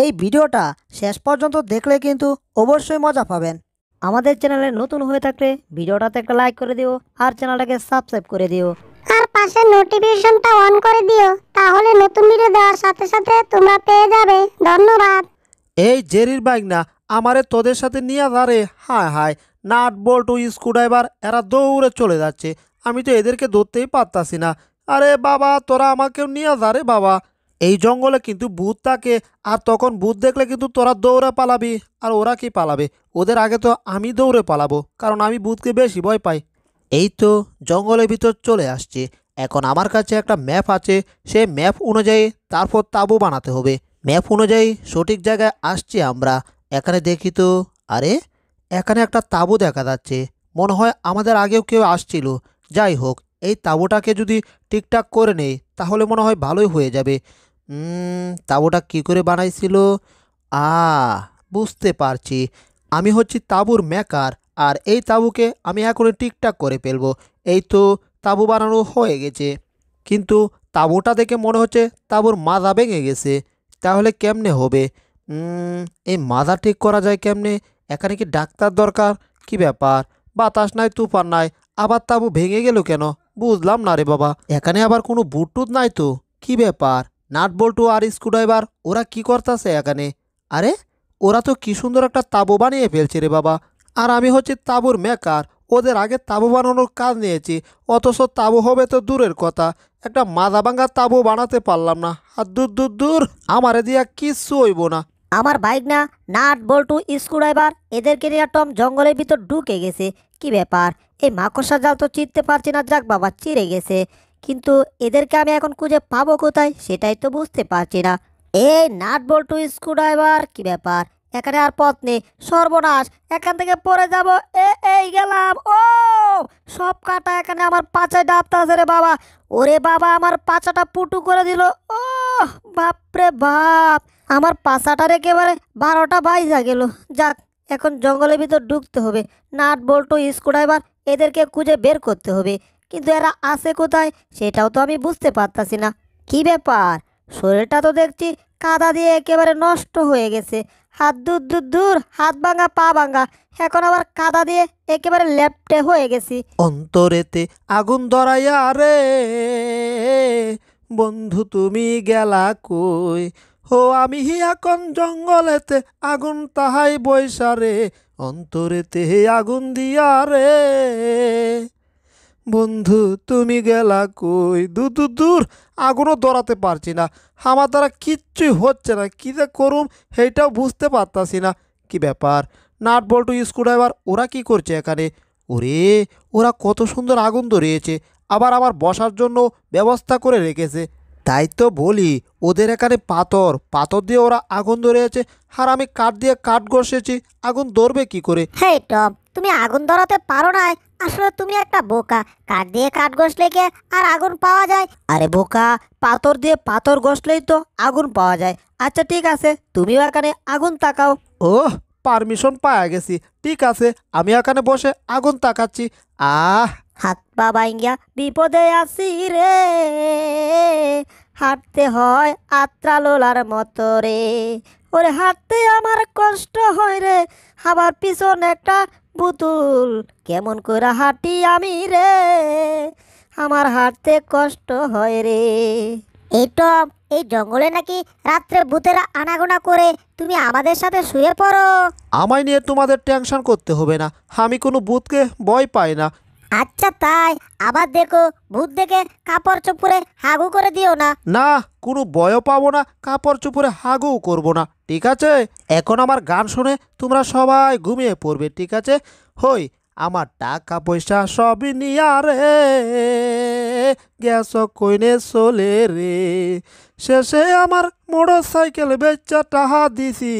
এই ভিডিওটা শেষ পর্যন্ত দেখলে কিন্তু অবশ্যই মজা পাবেন আমাদের চ্যানেলে নতুন হয়ে থাকলে ভিডিওটাতে একটা লাইক করে দিও আর চ্যানেলটাকে সাবস্ক্রাইব করে দিও আর পাশে নোটিফিকেশনটা অন করে দিও তাহলে নতুন ভিডিও দেওয়ার সাথে সাথে তোমরা পেয়ে যাবে ধন্যবাদ এই জেরির বাইক না আমারে তোদের সাথে নিয়ে যারে হায় হায় নাট বল্টু স্ক্রুড্রাইভার এরা দৌড়ে চলে যাচ্ছে আমি তো এদেরকে ধরতেই পারতাছি না আরে বাবা তোরা আমাকেও নিয়ে যাবে বাবা এই জঙ্গলে কিন্তু ভূত থাকে আর তখন ভূত দেখলে কিন্তু তোরা দৌড়ে পালাবি আর ওরা কি পালাবে ওদের আগে তো আমি দৌড়ে পালাবো কারণ আমি ভূতকে বেশি ভয় পাই এই তো জঙ্গলের ভিতর চলে আসছে এখন আমার কাছে একটা ম্যাপ আছে সে ম্যাপ অনুযায়ী তারপর তাঁবু বানাতে হবে ম্যাপ অনুযায়ী সঠিক জায়গায় আসছি আমরা এখানে দেখি তো আরে এখানে একটা তাঁবু দেখা যাচ্ছে মনে হয় আমাদের আগেও কেউ আসছিল যাই হোক এই তাঁবুটাকে যদি ঠিকঠাক করে নেই তাহলে মনে হয় ভালোই হয়ে যাবে তাঁবুটা কি করে বানাইছিল আ বুঝতে পারছি আমি হচ্ছি তাঁবুর মেকার আর এই তাঁবুকে আমি এখনই ঠিকঠাক করে ফেলবো এই তো তাঁবু বানানো হয়ে গেছে কিন্তু তাঁবুটা দেখে মনে হচ্ছে তাবুর মাদা ভেঙে গেছে তাহলে কেমনে হবে এই মাদা ঠিক করা যায় কেমনে এখানে কি ডাক্তার দরকার কি ব্যাপার বাতাস নাই তুফান নাই আবার তাঁবু ভেঙে গেল কেন বুঝলাম না রে বাবা এখানে আবার কোনো বুটুত নাই তো কি ব্যাপার নাট বল্টু আর স্ক্রুড্রাইভার ওরা কি করতেছে এখানে আরে ওরা তো কি সুন্দর একটা তাবু বানিয়ে ফেলছে রে বাবা আর আমি হচ্ছে তাবুর মেকার ওদের আগে তাবু বানানোর কাজ নিয়েছি অথচ তাবু হবে তো দূরের কথা একটা মাদা ভাঙা তাবু বানাতে পারলাম না আর দূর দূর দূর আমারে দিয়া কিচ্ছু হইব না আমার বাইক না নাট বল্টু স্ক্রুড্রাইভার এদেরকে নিয়ে টম জঙ্গলের ভিতর ঢুকে গেছে কি ব্যাপার এই মাকড়সা জাল তো চিনতে পারছি না যাক বাবা চিরে গেছে কিন্তু এদেরকে আমি এখন খুঁজে পাবো কোথায় সেটাই তো বুঝতে পারছি না এই নাট বল্টু স্ক্রু ড্রাইভার কি ব্যাপার এখানে আর পথ নেই সর্বনাশ এখান থেকে পরে যাব এ এই গেলাম ও সব কাটা এখানে আমার পাচায় ডাবতে আছে রে বাবা ওরে বাবা আমার পাচাটা পুটু করে দিল ও বাপরে বাপ আমার পাচাটার একেবারে বারোটা বাইজা গেল যাক এখন জঙ্গলের ভিতর ঢুকতে হবে নাট বল্টু স্ক্রু ড্রাইভার এদেরকে খুঁজে বের করতে হবে কিন্তু এরা আছে কোথায় সেটাও তো আমি বুঝতে পারতাছি না কি ব্যাপার শরীরটা তো দেখছি কাদা দিয়ে একেবারে নষ্ট হয়ে গেছে হাত দূর দূর দূর হাত ভাঙা পা ভাঙা এখন আবার কাদা দিয়ে একেবারে লেপটে হয়ে গেছি অন্তরেতে আগুন ধরাইয়া রে বন্ধু তুমি গেলা কই ও আমি এখন জঙ্গলেতে আগুন তাহাই বৈশারে অন্তরেতে আগুন দিয়া রে বন্ধু তুমি গেলা কই দু দু দূর আগুনও দৌড়াতে পারছি না আমার দ্বারা কিচ্ছুই হচ্ছে না কী যে করুম সেইটাও বুঝতে পারতাছি না কি ব্যাপার নাট বল্টু স্ক্রুড্রাইভার ওরা কি করছে এখানে ওরে ওরা কত সুন্দর আগুন ধরিয়েছে আবার আমার বসার জন্য ব্যবস্থা করে রেখেছে তাই তো বলি ওদের এখানে পাথর পাথর দিয়ে ওরা আগুন ধরেছে আর আমি কাঠ দিয়ে কাঠ ঘষেছি আগুন ধরবে কি করে হ্যাঁ তুমি আগুন ধরাতে পারো না আসলে তুমি একটা বোকা কাঠ দিয়ে কাঠ গিয়ে আর আগুন পাওয়া যায় আরে বোকা পাথর দিয়ে পাথর ঘষলেই তো আগুন পাওয়া যায় আচ্ছা ঠিক আছে তুমিও এখানে আগুন তাকাও ও পারমিশন পাওয়া গেছি ঠিক আছে আমি এখানে বসে আগুন তাকাচ্ছি আহ হাত পা বাইঙ্গিয়া বিপদে আসি রে হাঁটতে হয় আত্রা লোলার মতো রে ওরে হাঁটতে আমার কষ্ট হয় রে আমার পিছন একটা পুতুল কেমন করে হাঁটি আমি রে আমার হাঁটতে কষ্ট হয় রে এই টপ এই জঙ্গলে নাকি রাত্রে ভূতেরা আনাগোনা করে তুমি আমাদের সাথে শুয়ে পড়ো আমায় নিয়ে তোমাদের টেনশন করতে হবে না আমি কোনো ভূতকে ভয় পাই না আচ্ছা তাই আবার দেখো ভূত দেখে কাপড় চুপুরে হাগু করে দিও না না কোনো বয় পাবো না কাপড় চুপুরে হাগু করব না ঠিক আছে এখন আমার গান শুনে তোমরা সবাই ঘুমিয়ে পড়বে ঠিক আছে হই আমার টাকা পয়সা সবই নিয়া রে গ্যাস কইনে চলে রে শেষে আমার মোটর সাইকেল বেচা টাহা দিছি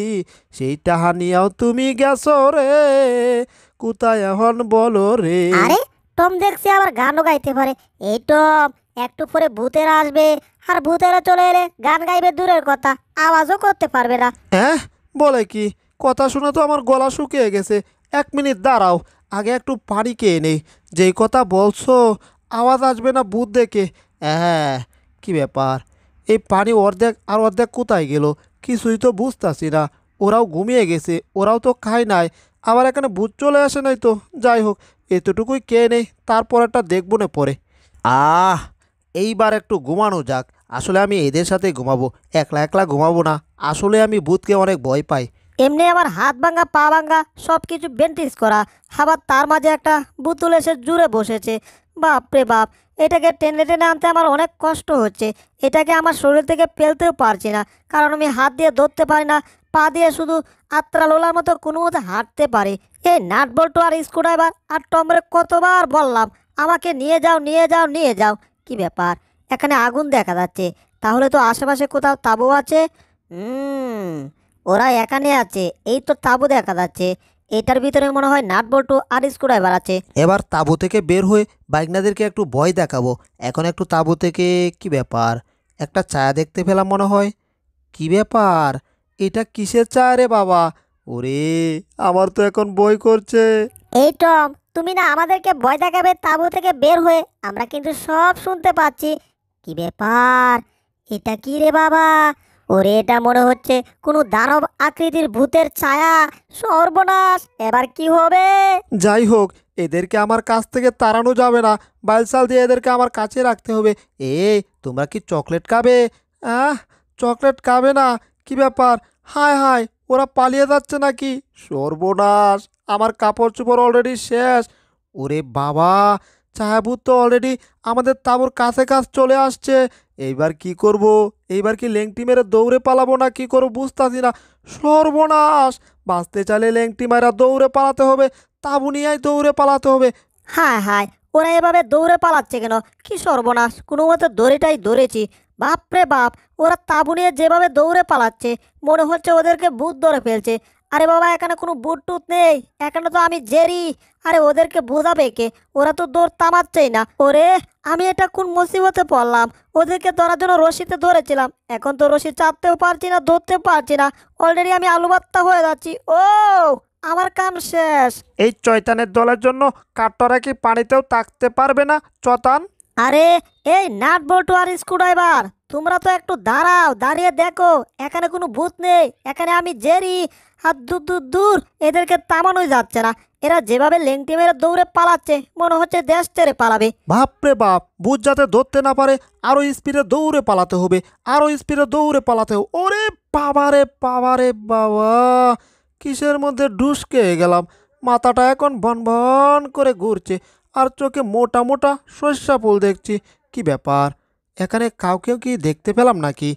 সেই টাহা নিয়েও তুমি গেছো রে কোথায় এখন বলো রে আরে টম দেখছি আবার গানও গাইতে পারে এই টম একটু পরে ভূতেরা আসবে আর ভূতেরা চলে এলে গান গাইবে দূরের কথা আওয়াজও করতে পারবে না হ্যাঁ বলে কি কথা শুনে তো আমার গলা শুকিয়ে গেছে এক মিনিট দাঁড়াও আগে একটু পানি খেয়ে নেই যেই কথা বলছো আওয়াজ আসবে না ভূত দেখে হ্যাঁ কি ব্যাপার এই পানি অর্ধেক আর অর্ধেক কোথায় গেল কিছুই তো বুঝতাছি না ওরাও ঘুমিয়ে গেছে ওরাও তো খায় নাই আমার এখানে ভূত চলে আসে নাই তো যাই হোক এতটুকুই কে নেই তারপর একটা দেখবো না পরে আহ এইবার একটু ঘুমানো যাক আসলে আমি এদের সাথে ঘুমাবো একলা একলা ঘুমাবো না আসলে আমি ভূতকে অনেক ভয় পাই এমনি আমার হাত ভাঙা পা ভাঙা সব কিছু বেন্টেজ করা আবার তার মাঝে একটা বুতুল এসে জুড়ে বসেছে বাপরে বাপ এটাকে টেনে টেনে আনতে আমার অনেক কষ্ট হচ্ছে এটাকে আমার শরীর থেকে ফেলতেও পারছি না কারণ আমি হাত দিয়ে ধরতে পারি না পা দিয়ে শুধু আত্রা লোলার মতো কোনো মতো হাঁটতে পারে এই নাট আর স্ক্রু ড্রাইভার আর টমরে কতবার বললাম আমাকে নিয়ে যাও নিয়ে যাও নিয়ে যাও কি ব্যাপার এখানে আগুন দেখা যাচ্ছে তাহলে তো আশেপাশে কোথাও তাবু আছে ওরা এখানে আছে এই তো তাবু দেখা যাচ্ছে এটার ভিতরে মনে হয় নাট বল্টু আর স্ক্রুড্রাইভার আছে এবার তাঁবু থেকে বের হয়ে বাইকনাদেরকে একটু ভয় দেখাবো এখন একটু তাঁবু থেকে কি ব্যাপার একটা ছায়া দেখতে পেলাম মনে হয় কি ব্যাপার এটা কিসের চা রে বাবা ওরে আমার তো এখন বই করছে এই টম তুমি না আমাদেরকে ভয় দেখাবে তাবু থেকে বের হয়ে আমরা কিন্তু সব শুনতে পাচ্ছি কি ব্যাপার এটা কি রে বাবা ওরে এটা মনে হচ্ছে কোনো দানব আকৃতির ভূতের ছায়া সর্বনাশ এবার কি হবে যাই হোক এদেরকে আমার কাছ থেকে তাড়ানো যাবে না বাইলসাল দিয়ে এদেরকে আমার কাছে রাখতে হবে এ তোমরা কি চকলেট খাবে আহ চকলেট খাবে না কি ব্যাপার হায় হায় ওরা পালিয়ে যাচ্ছে নাকি সর্বনাশ আমার কাপড় চোপড় অলরেডি শেষ ওরে বাবা চাহাবু তো অলরেডি আমাদের তাবুর কাছে কাছ চলে আসছে এইবার কি করব। এইবার কি লেংটি মেরে দৌড়ে পালাবো না কি করবো বুঝতেছি না সর্বনাশ বাঁচতে চাইলে লেংটি মেরা দৌড়ে পালাতে হবে তাবু নিয়েই দৌড়ে পালাতে হবে হ্যাঁ হ্যাঁ ওরা এভাবে দৌড়ে পালাচ্ছে কেন কি সর্বনাশ কোনো মতো দড়িটাই ধরেছি বাপরে বাপ ওরা তাঁবু নিয়ে যেভাবে দৌড়ে পালাচ্ছে মনে হচ্ছে ওদেরকে বুট ধরে ফেলছে আরে বাবা এখানে কোনো বুট টুট নেই এখানে তো আমি জেরি আরে ওদেরকে বোঝাবে কে ওরা তো দৌড় তামাচ্ছেই না ওরে আমি এটা কোন মুসিবতে পড়লাম ওদেরকে ধরার জন্য রশিতে ধরেছিলাম এখন তো রশি চাপতেও পারছি না ধরতে পারছি না অলরেডি আমি আলুবাত্তা হয়ে যাচ্ছি ও আমার কাম শেষ এই চৈতানের দলের জন্য কাটরা কি পানিতেও থাকতে পারবে না চতান আরে এই নাট বল্টু আর স্ক্রুড্রাইভার তোমরা তো একটু দাঁড়াও দাঁড়িয়ে দেখো এখানে কোনো ভূত নেই এখানে আমি জেরি আর দূর দূর দূর এদেরকে তামানোই যাচ্ছে না এরা যেভাবে লেংটি মেরে দৌড়ে পালাচ্ছে মনে হচ্ছে দেশ ছেড়ে পালাবে বাপরে বাপ ভূত যাতে ধরতে না পারে আরও স্পিডে দৌড়ে পালাতে হবে আরও স্পিডে দৌড়ে পালাতে হবে ওরে পাবারে পাবারে বাবা কিসের মধ্যে ঢুসকে গেলাম মাথাটা এখন ভন ভন করে ঘুরছে আর চোখে মোটা মোটা সরিষা ফুল দেখছি কি ব্যাপার এখানে কাউকেও কি দেখতে পেলাম নাকি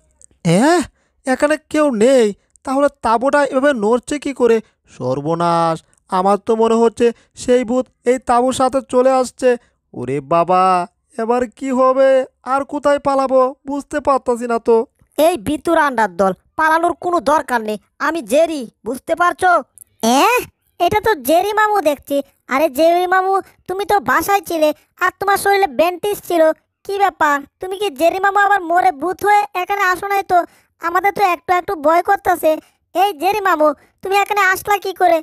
হ্যাঁ এখানে কেউ নেই তাহলে তাবুটা এভাবে নড়ছে কি করে সর্বনাশ আমার তো মনে হচ্ছে সেই ভূত এই তাবুর সাথে চলে আসছে ওরে বাবা এবার কি হবে আর কোথায় পালাবো বুঝতে পারতাছি না তো এই বিতুর আন্ডার দল পালানোর কোনো দরকার নেই আমি জেরি বুঝতে পারছো হ্যাঁ এটা তো জেরি মামু দেখছি আরে জেরি মামু তুমি তো বাসায় ছিলে আর তোমার শরীরে ব্যান্ডেজ ছিল কি ব্যাপার তুমি কি জেরি মামু আবার মোরে ভূত হয়ে এখানে আসো নাই তো আমাদের তো একটু একটু ভয় করতেছে এই জেরি মামু তুমি এখানে আসলা কি করে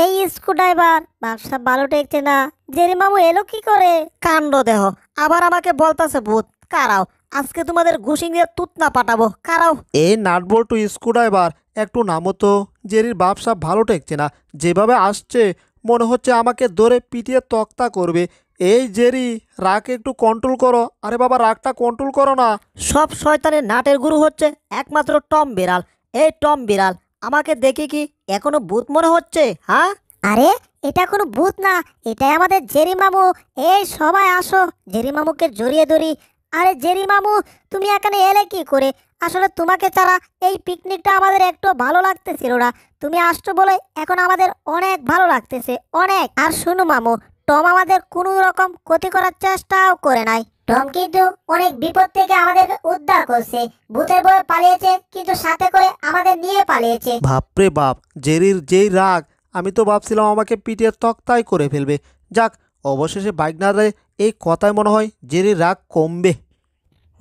এই স্ক্রু ড্রাইভার ব্যবসা ভালো টেকছে না জেরি মামু এলো কি করে কাণ্ড দেহ আবার আমাকে বলতাছে ভূত কারাও আজকে তোমাদের ঘুষিং দিয়ে তুতনা পাঠাবো কারাও এই নাটবল্টু স্ক্রু ড্রাইভার একটু নামো তো জেরির ব্যবসা ভালো টেকছে না যেভাবে আসছে মনে হচ্ছে আমাকে ধরে পিটিয়ে তক্তা করবে এই জেরি রাগ একটু কন্ট্রোল করো আরে বাবা রাগটা কন্ট্রোল করো না সব শয়তানের নাটের গুরু হচ্ছে একমাত্র টম বিড়াল এই টম বিড়াল আমাকে দেখে কি এখনো ভূত মনে হচ্ছে হ্যাঁ আরে এটা কোনো ভূত না এটাই আমাদের জেরি মামু এই সবাই আসো জেরি মামুকে জড়িয়ে ধরি আরে জেরি মামু তুমি এখানে এলে কি করে আসলে তোমাকে ছাড়া এই পিকনিকটা আমাদের একটু ভালো লাগতেছিল না তুমি আসছো বলে এখন আমাদের অনেক ভালো লাগতেছে অনেক আর শুনো মামু টম আমাদের কোনো রকম ক্ষতি করার চেষ্টাও করে নাই টম কিন্তু অনেক বিপদ থেকে আমাদেরকে উদ্ধার করছে ভূতের বয়ে পালিয়েছে কিন্তু সাথে করে আমাদের নিয়ে পালিয়েছে বাপরে বাপ জেরির যেই রাগ আমি তো ভাবছিলাম আমাকে পিটিয়ে তক্তাই করে ফেলবে যাক অবশেষে বাগনারে এই কথায় মনে হয় জেরি রাগ কমবে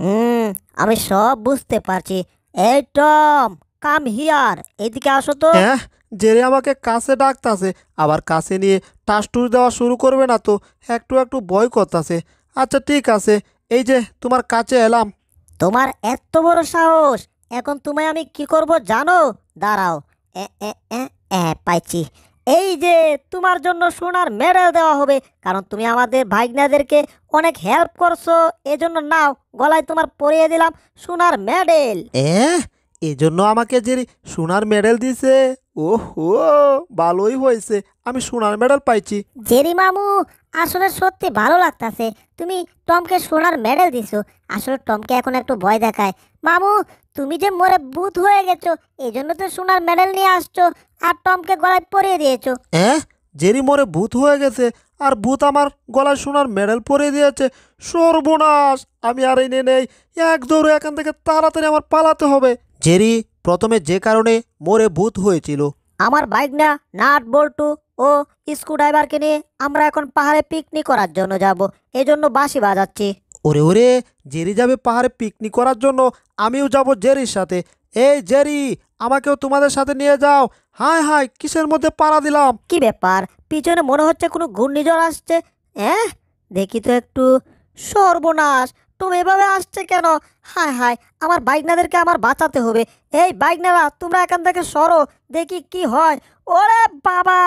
হুম আমি সব বুঝতে পারছি এই টম কাম হিয়ার এদিকে আসো তো হ্যাঁ জেরি আমাকে কাছে ডাকতাছে আবার কাছে নিয়ে টুস দেওয়া শুরু করবে না তো একটু একটু ভয় করতাছে আচ্ছা ঠিক আছে এই যে তোমার কাছে এলাম তোমার এত বড় সাহস এখন তোমায় আমি কি করব জানো দাঁড়াও এ এ এ পাইছি এই যে তোমার জন্য সোনার মেডেল দেওয়া হবে কারণ তুমি আমাদের ভাইগনাদেরকে অনেক হেল্প করছো এজন্য নাও গলায় তোমার পরিয়ে দিলাম সোনার মেডেল এ এজন্য আমাকে যে সোনার মেডেল দিছে ও ভালোই হয়েছে আমি সোনার মেডেল পাইছি জেরি মামু আসলে সত্যি ভালো লাগতাছে তুমি টমকে সোনার মেডেল দিছো আসলে টমকে এখন একটু ভয় দেখায় মামু তুমি যে মরে ভূত হয়ে গেছো এই জন্য তো সোনার মেডেল নিয়ে আসছো আর টমকে গলায় পরিয়ে দিয়েছো হ্যাঁ জেরি মরে ভূত হয়ে গেছে আর ভূত আমার গলায় সোনার মেডেল পরিয়ে দিয়েছে সর্বনাশ আমি আর এনে নেই এক দৌড়ে এখান থেকে তাড়াতাড়ি আমার পালাতে হবে জেরি প্রথমে যে কারণে মোরে ভূত হয়েছিল আমার বাইক না নাট বল্টু ও স্ক্রু ড্রাইভারকে নিয়ে আমরা এখন পাহাড়ে পিকনিক করার জন্য যাব জন্য বাঁশি বাজাচ্ছি ওরে ওরে জেরি যাবে পাহাড়ে পিকনিক করার জন্য আমিও যাব জেরির সাথে এই জেরি আমাকেও তোমাদের সাথে নিয়ে যাও হাই হাই কিসের মধ্যে পাড়া দিলাম কি ব্যাপার পিছনে মনে হচ্ছে কোনো ঘূর্ণিঝড় আসছে হ্যাঁ দেখি তো একটু সর্বনাশ তুমি এভাবে আসছে কেন হায় হায় আমার বাইকনাদেরকে আমার বাঁচাতে হবে এই বাইকনারা তোমরা এখান থেকে সরো দেখি কি হয় ওরে বাবা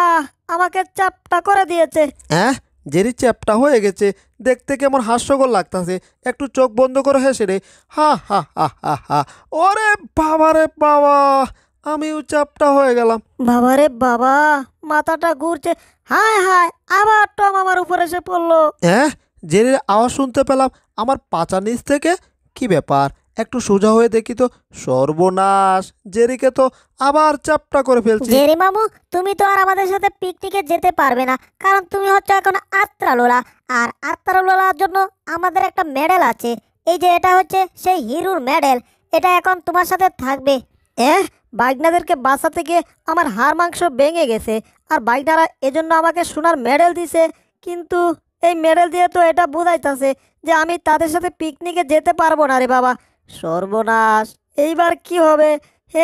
আমাকে চাপটা করে দিয়েছে হ্যাঁ জেরি চ্যাপটা হয়ে গেছে দেখতে কেমন হাস্যকর লাগতেছে একটু চোখ বন্ধ করে হেসে রে হা হা হা হা হা ওরে বাবা রে বাবা আমিও চাপটা হয়ে গেলাম বাবা রে বাবা মাথাটা ঘুরছে হায় হায় আবার টম আমার উপরে এসে পড়লো হ্যাঁ জেরির আওয়াজ শুনতে পেলাম আমার পাচার নিচ থেকে কি ব্যাপার একটু সোজা হয়ে দেখি তো সর্বনাশ জেরিকে তো আবার চাপটা করে ফেলছি জেরি মামু তুমি তো আর আমাদের সাথে পিকনিকে যেতে পারবে না কারণ তুমি হচ্ছে এখন আত্রালোলা আর আত্রালোলার জন্য আমাদের একটা মেডেল আছে এই যে এটা হচ্ছে সেই হিরুর মেডেল এটা এখন তোমার সাথে থাকবে হ্যাঁ বাইকনাদেরকে বাঁচাতে গিয়ে আমার হাড় মাংস ভেঙে গেছে আর বাইকনারা এজন্য আমাকে সোনার মেডেল দিছে কিন্তু এই মেডেল দিয়ে তো এটা বোঝাইতেছে যে আমি তাদের সাথে পিকনিকে যেতে পারবো না রে বাবা সর্বনাশ এইবার কি হবে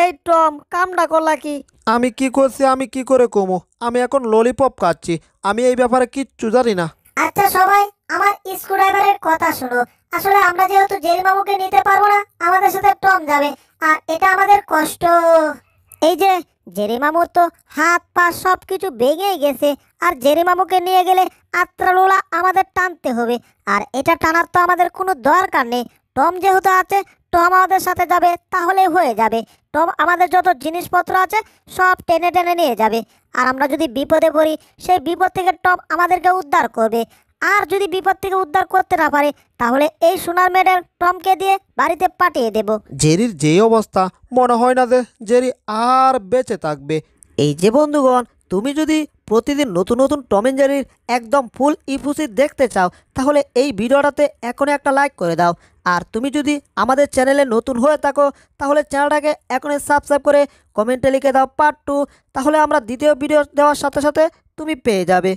এই টম কামটা করলা কি আমি কি করছি আমি কি করে কমো আমি এখন ললিপপ খাচ্ছি আমি এই ব্যাপারে কিচ্ছু জানি না আচ্ছা সবাই আমার স্ক্রুড্রাইভারের কথা শোনো আসলে আমরা যেহেতু জেল বাবুকে নিতে পারবো না আমাদের সাথে টম যাবে আর এটা আমাদের কষ্ট এই যে জেরেমামুর তো হাত পা সব কিছু ভেঙে গেছে আর জেরেমামুকে নিয়ে গেলে আত্রালোলা আমাদের টানতে হবে আর এটা টানার তো আমাদের কোনো দরকার নেই টম যেহেতু আছে টম আমাদের সাথে যাবে তাহলে হয়ে যাবে টম আমাদের যত জিনিসপত্র আছে সব টেনে টেনে নিয়ে যাবে আর আমরা যদি বিপদে পড়ি সেই বিপদ থেকে টম আমাদেরকে উদ্ধার করবে আর যদি বিপদ থেকে উদ্ধার করতে না পারে তাহলে এই সোনার মেডেল টমকে দিয়ে বাড়িতে পাঠিয়ে দেব জেরির যে অবস্থা মনে হয় না যে জেরি আর বেঁচে থাকবে এই যে বন্ধুগণ তুমি যদি প্রতিদিন নতুন নতুন টম অ্যান্ড জেরির একদম ফুল ইফুসি দেখতে চাও তাহলে এই ভিডিওটাতে এখনই একটা লাইক করে দাও আর তুমি যদি আমাদের চ্যানেলে নতুন হয়ে থাকো তাহলে চ্যানেলটাকে এখনই সাবস্ক্রাইব করে কমেন্টে লিখে দাও পার্ট টু তাহলে আমরা দ্বিতীয় ভিডিও দেওয়ার সাথে সাথে তুমি পেয়ে যাবে